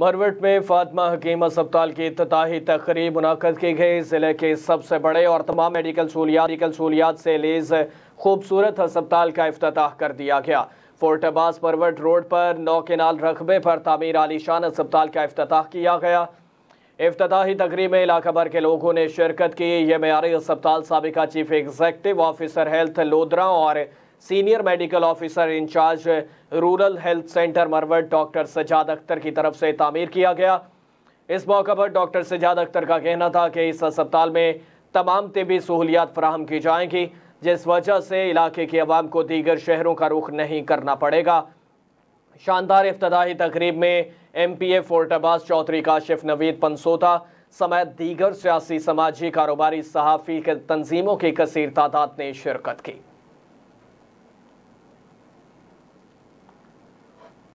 मरवट में फातमा हकीम अस्पताल की अफ्ताही तकरीब मुनद की गई ज़िले के सबसे बड़े और तमाम मेडिकल सहूलियात मेडिकल सहूलियात से लेज खूबसूरत अस्पताल का अफ्ताह कर दिया गया फोर्ट अब्बास मरवट रोड पर नौ केनाल रकबे पर तमीर आलिशान अस्पताल का अफ्ताह किया गया अफ्ताही तकरीब में इलाका भर के लोगों ने शिरकत की यह मैारी अस्पताल सबका chief executive officer health Lodhran और senior medical officer in charge rural health centre Marwat doctor Sajjad Akhtar की तरफ से तामीर किया गया इस मौके पर डॉक्टर सजाद अख्तर का कहना था कि इस अस्पताल में तमाम तबी सहूलियात फराहम की जाएंगी जिस वजह से इलाके की आवाम को दीगर शहरों का रुख नहीं करना पड़ेगा शानदार इफ्तदाही तकरीब में एम पी ए फोर्टबाज चौधरी काशिफ नवीद पनसोता समेत दीगर सियासी समाजी कारोबारी सहाफ़ी के तंजीमों की कसर तादाद ने शिरकत की